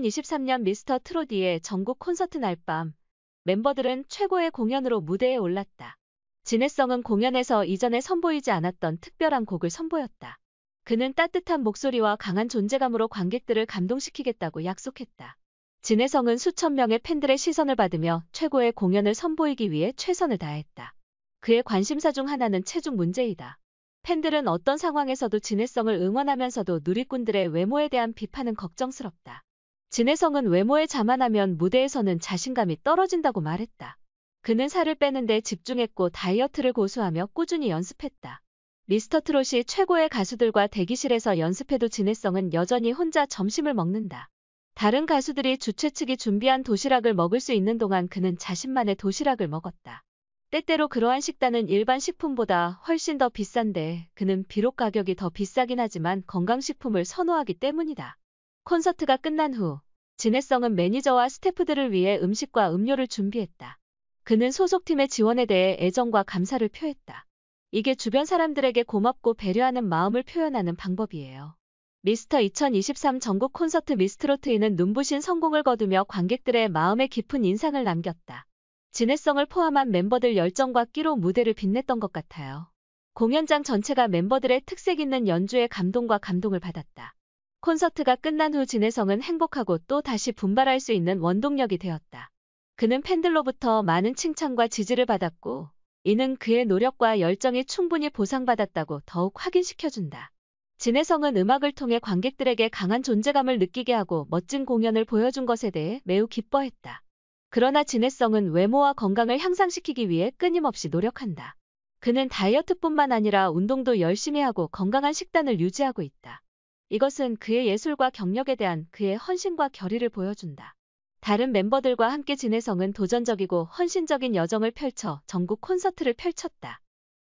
2023년 미스터 트로디의 전국 콘서트 날밤 멤버들은 최고의 공연으로 무대에 올랐다. 진해성은 공연에서 이전에 선보이지 않았던 특별한 곡을 선보였다. 그는 따뜻한 목소리와 강한 존재감으로 관객들을 감동시키겠다고 약속했다. 진해성은 수천 명의 팬들의 시선을 받으며 최고의 공연을 선보이기 위해 최선을 다했다. 그의 관심사 중 하나는 체중 문제이다. 팬들은 어떤 상황에서도 진해성을 응원하면서도 누리꾼들의 외모에 대한 비판은 걱정스럽다. 진혜성은 외모에 자만하면 무대에서는 자신감이 떨어진다고 말했다. 그는 살을 빼는데 집중했고 다이어트를 고수하며 꾸준히 연습했다. 미스터 트롯이 최고의 가수들과 대기실에서 연습해도 진혜성은 여전히 혼자 점심을 먹는다. 다른 가수들이 주최 측이 준비한 도시락을 먹을 수 있는 동안 그는 자신만의 도시락을 먹었다. 때때로 그러한 식단은 일반 식품보다 훨씬 더 비싼데 그는 비록 가격이 더 비싸긴 하지만 건강식품을 선호하기 때문이다. 콘서트가 끝난 후 진해성은 매니저와 스태프들을 위해 음식과 음료를 준비했다. 그는 소속팀의 지원에 대해 애정과 감사를 표했다. 이게 주변 사람들에게 고맙고 배려하는 마음을 표현하는 방법이에요. 미스터 2023 전국 콘서트 미스트로트인은 눈부신 성공을 거두며 관객들의 마음에 깊은 인상을 남겼다. 진해성을 포함한 멤버들 열정과 끼로 무대를 빛냈던 것 같아요. 공연장 전체가 멤버들의 특색 있는 연주의 감동과 감동을 받았다. 콘서트가 끝난 후 진혜성은 행복하고 또 다시 분발할 수 있는 원동력이 되었다. 그는 팬들로부터 많은 칭찬과 지지를 받았고 이는 그의 노력과 열정이 충분히 보상받았다고 더욱 확인시켜준다. 진혜성은 음악을 통해 관객들에게 강한 존재감을 느끼게 하고 멋진 공연을 보여준 것에 대해 매우 기뻐했다. 그러나 진혜성은 외모와 건강을 향상시키기 위해 끊임없이 노력한다. 그는 다이어트뿐만 아니라 운동도 열심히 하고 건강한 식단을 유지하고 있다. 이것은 그의 예술과 경력에 대한 그의 헌신과 결의를 보여준다. 다른 멤버들과 함께 진해성은 도전적이고 헌신적인 여정을 펼쳐 전국 콘서트를 펼쳤다.